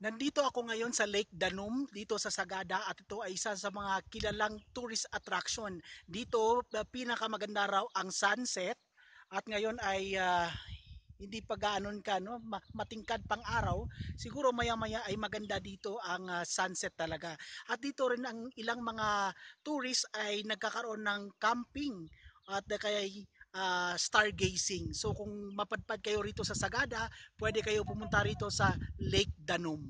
Nandito ako ngayon sa Lake Danum dito sa Sagada at ito ay isa sa mga kilalang tourist attraction. Dito ah, pinakamaganda raw ang sunset at ngayon ay uh, hindi pa gaanon ka no matingkad pang araw siguro maya-maya ay maganda dito ang uh, sunset talaga. At dito rin ang ilang mga tourist ay nagkakaroon ng camping at uh, kaya uh, stargazing. So kung mapadpad kayo rito sa Sagada, pwede kayo pumunta rito sa Lake Danum.